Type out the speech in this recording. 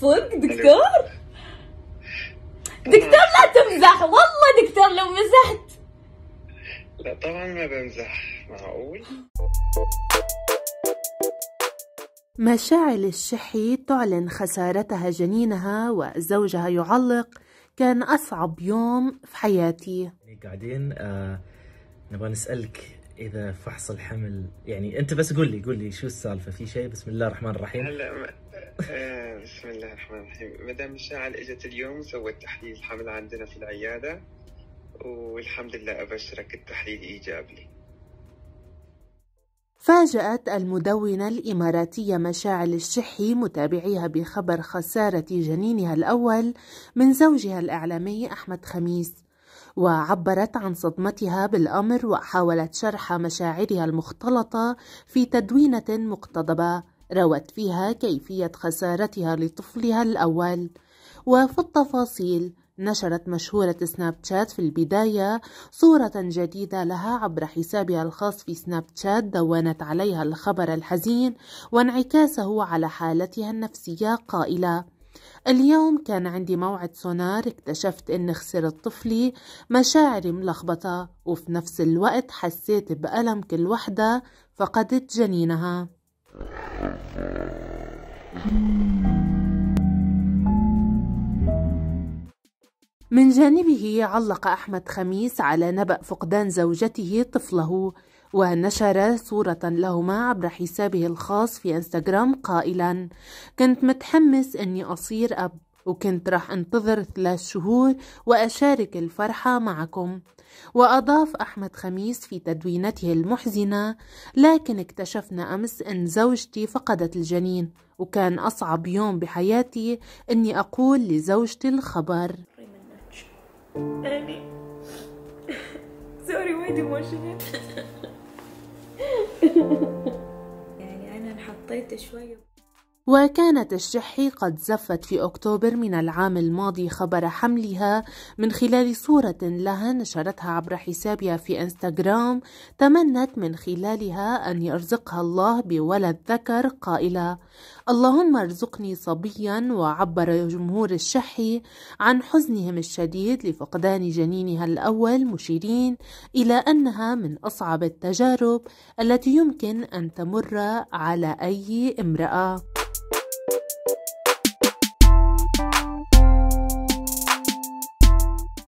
صدق دكتور دكتور لا تمزح والله دكتور لو مزحت لا طبعا ما بمزح معقول مشاعل الشحي تعلن خسارتها جنينها وزوجها يعلق كان أصعب يوم في حياتي يعني قاعدين آه نبغى نسألك إذا فحص الحمل يعني أنت بس قول لي قول لي شو السالفة في شيء بسم الله الرحمن الرحيم هلا آه، بسم الله الرحمن الرحيم مدام مشاعل اجت اليوم سوت تحليل الحمل عندنا في العياده والحمد لله ابشرك التحليل ايجابي فاجأت المدونة الإماراتية مشاعل الشحي متابعيها بخبر خسارة جنينها الأول من زوجها الإعلامي أحمد خميس وعبرت عن صدمتها بالأمر وحاولت شرح مشاعرها المختلطة في تدوينة مقتضبة روت فيها كيفية خسارتها لطفلها الأول وفي التفاصيل نشرت مشهورة سناب شات في البداية صورة جديدة لها عبر حسابها الخاص في سناب شات دونت عليها الخبر الحزين وانعكاسه على حالتها النفسية قائلة اليوم كان عندي موعد سونار اكتشفت ان خسرت طفلي مشاعري ملخبطة وفي نفس الوقت حسيت بألم كل وحدة فقدت جنينها من جانبه علق أحمد خميس على نبأ فقدان زوجته طفله ونشر صورة لهما عبر حسابه الخاص في انستغرام قائلا كنت متحمس أني أصير أب وكنت راح انتظر ثلاث شهور وأشارك الفرحة معكم وأضاف أحمد خميس في تدوينته المحزنة لكن اكتشفنا أمس أن زوجتي فقدت الجنين وكان أصعب يوم بحياتي أني أقول لزوجتي الخبر سوري يعني أنا انحطيت شوية وكانت الشحي قد زفت في أكتوبر من العام الماضي خبر حملها من خلال صورة لها نشرتها عبر حسابها في انستغرام تمنت من خلالها أن يرزقها الله بولد ذكر قائلة اللهم ارزقني صبيا وعبر جمهور الشحي عن حزنهم الشديد لفقدان جنينها الأول مشيرين إلى أنها من أصعب التجارب التي يمكن أن تمر على أي امرأة